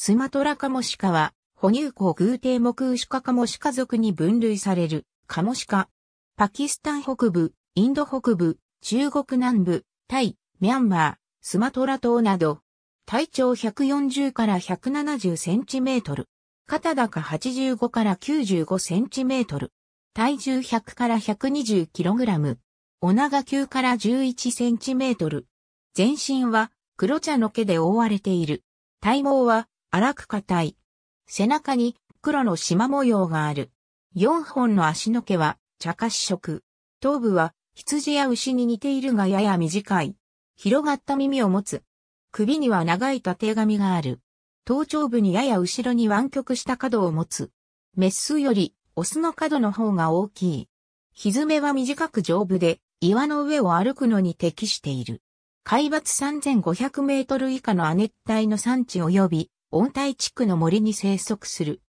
スマトラカモシカは、哺乳綱偶帝目ウシカカモシカ族に分類される、カモシカ。パキスタン北部、インド北部、中国南部、タイ、ミャンマー、スマトラ島など、体長140から170センチメートル。肩高85から95センチメートル。体重100から120キログラム。お長9から11センチメートル。全身は黒茶の毛で覆われている。体毛は荒く硬い。背中に黒の縞模様がある。4本の足の毛は茶褐色。頭部は羊や牛に似ているがやや短い。広がった耳を持つ。首には長い縦髪がある。頭頂部にやや後ろに湾曲した角を持つ。メスよりオスの角の方が大きい。ひずめは短く丈夫で、岩の上を歩くのに適している。海抜3500メートル以下の亜熱帯の産地及び温帯地区の森に生息する。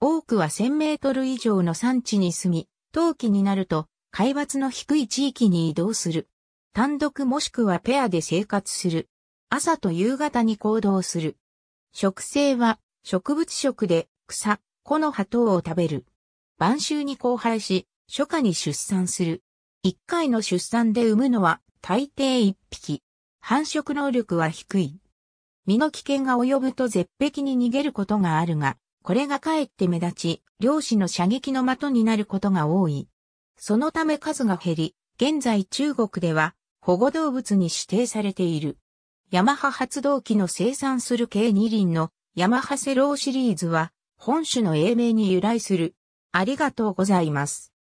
多くは1000メートル以上の山地に住み、冬季になると、海抜の低い地域に移動する。単独もしくはペアで生活する。朝と夕方に行動する。食性は植物食で草、木の葉等を食べる。晩秋に交配し、初夏に出産する。一回の出産で産むのは大抵一匹。繁殖能力は低い。身の危険が及ぶと絶壁に逃げることがあるが、これがかえって目立ち、漁師の射撃の的になることが多い。そのため数が減り、現在中国では保護動物に指定されている。ヤマハ発動機の生産する軽二輪のヤマハセローシリーズは本種の英名に由来する。ありがとうございます。